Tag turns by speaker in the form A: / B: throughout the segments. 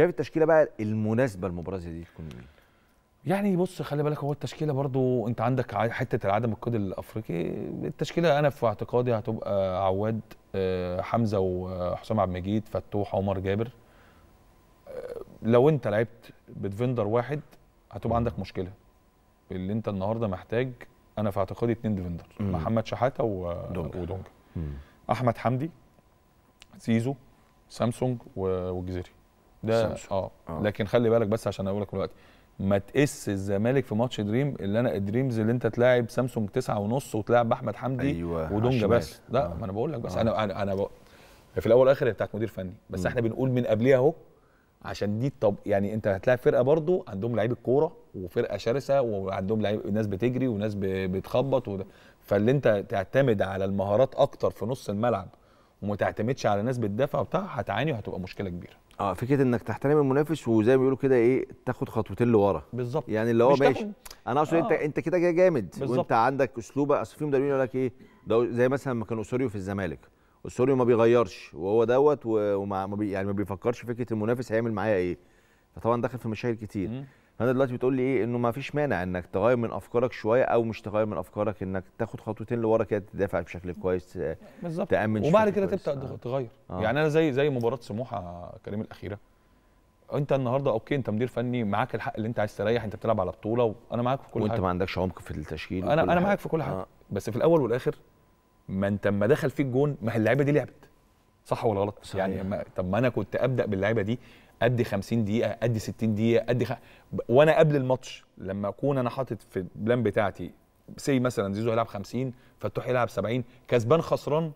A: شايف التشكيله بقى المناسبه للمباراه زي دي تكون مين؟
B: يعني بص خلي بالك هو التشكيله برضو انت عندك حته العدم القيد الافريقي التشكيله انا في اعتقادي هتبقى عواد آه، حمزه وحسام عبد المجيد فتوح عمر جابر آه، لو انت لعبت بديفندر واحد هتبقى عندك مشكله اللي انت النهارده محتاج انا في اعتقادي اتنين ديفندر مم. محمد شحاته و... ودونجا احمد حمدي زيزو سامسونج والجزيري ده آه. اه لكن خلي بالك بس عشان اقول لك دلوقتي ما تقس الزمالك في ماتش دريم اللي انا الدريمز اللي انت تلاعب سامسونج تسعة ونص وتلاعب احمد حمدي أيوة ودونجا بس لا آه. ما انا بقول لك بس آه. انا انا انا بقى في الاول والاخر هي بتاعت مدير فني بس م. احنا بنقول من قبليها اهو عشان دي طب يعني انت هتلاعب فرقه برضو عندهم لعيب الكوره وفرقه شرسه وعندهم لعيب ناس بتجري وناس بتخبط وده فاللي انت تعتمد على المهارات اكتر في نص الملعب وما تعتمدش على ناس بتدافع وبتاع هتعاني وهتبقى مشكله كبيره
A: اه فكره انك تحترم المنافس وزي ما بيقولوا كده ايه تاخد خطوتين لورا بالظبط يعني اللي هو ماشي انا اقصد آه. انت انت كده جاي جامد بالزبط. وانت عندك اسلوب اصل في مدربين يقول لك ايه ده زي مثلا ما كان اوسوريو في الزمالك اوسوريو ما بيغيرش وهو دوت وما يعني ما بيفكرش فكره المنافس هيعمل معايا ايه فطبعا دخل في مشاكل كتير فانت دلوقتي بتقول لي ايه انه ما فيش مانع انك تغير من افكارك شويه او مش تغير من افكارك انك تاخد خطوتين لورا كده تدافع بشكل كويس آه، بالظبط تامن وبعد كده تبدا آه. تغير آه. يعني انا زي زي مباراه سموحه كريم الاخيره
B: انت النهارده اوكي انت مدير فني معاك الحق اللي انت عايز تريح انت بتلعب على بطوله وانا معاك في كل وانت حاجه وانت ما عندكش عمق في التشكيل انا انا معاك في كل حاجه آه. بس في الاول والاخر ما انت اما دخل فيك جون ما هي اللعيبه دي لعبت صح ولا غلط؟ صحيح. يعني ما طب ما انا كنت ابدا باللعيبه دي ادي 50 دقيقه ادي 60 دقيقه ادي خ... وانا قبل الماتش لما اكون انا حاطط في البلان بتاعتي سي مثلا زيزو هيلعب 50 فتوح يلعب 70 كسبان خسران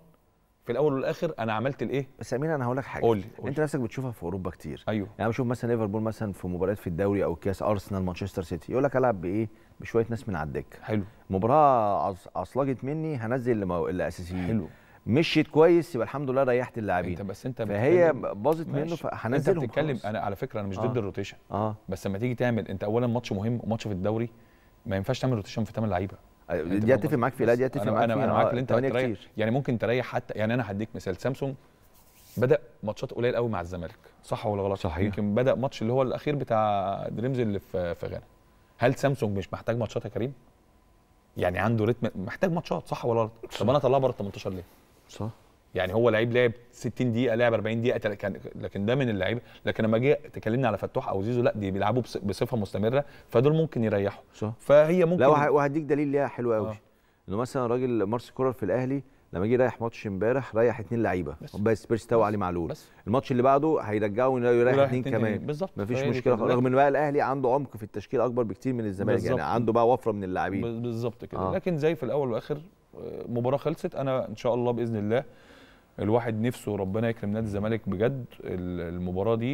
B: في الاول والاخر انا عملت الايه
A: بس امين انا هقول لك حاجه قولي. قولي. انت نفسك بتشوفها في اوروبا كتير ايوه يعني بشوف مثلا ليفربول مثلا في مباريات في الدوري او كاس ارسنال مانشستر سيتي يقول لك العب بايه بشويه ناس من على الدكه حلو مباراه عصلجت مني هنزل الاساسيين حلو مشيت كويس يبقى الحمد لله ريحت اللاعبين انت بس انت فهي باظت منه فهنزلهم انت بتتكلم انا
B: على فكره انا مش ضد آه. الروتيشن آه. بس لما تيجي تعمل انت اولا ماتش مهم وماتش في الدوري ما ينفعش تعمل روتيشن في ثمان لعيبه آه، يعني دي اتفق معاك في لا دي اتفق معاك انا انا معاك آه، انت تريح يعني ممكن تريح حتى يعني انا هديك مثال سامسونج بدا ماتشات قليل قوي مع الزمالك صح ولا غلط صحيح يمكن بدا ماتش اللي هو الاخير بتاع دريمز اللي في غانا هل سامسونج مش محتاج ماتشات يا كريم يعني عنده رتم محتاج ماتشات صح ولا غلط طب انا اطلعه بره ال 18 ليه صح يعني هو لعيب لعب 60 دقيقه لعب 40 دقيقه كان لكن ده من اللعيبه لكن لما جه تكلمنا على فتوح او زيزو لا دي بيلعبوا بصفه مستمره فدول ممكن يريحوا صح فهي
A: ممكن لا وهديك دليل ليها حلو قوي آه. انه مثلا راجل مارس كولر في الاهلي لما جه رايح ماتش امبارح ريح اثنين لعيبه بس بس تو وعلي معلول بس الماتش اللي بعده اتنين, يريح اثنين كمان بالظبط مفيش مشكله رغم ان بقى الاهلي عنده عمق في التشكيل اكبر بكتير من الزمالك يعني عنده بقى وفره من اللاعبين بالظبط كده آه.
B: لكن زي في الاول والاخر المباراه خلصت انا ان شاء الله باذن الله الواحد نفسه ربنا يكرم نادي الزمالك بجد المباراه دي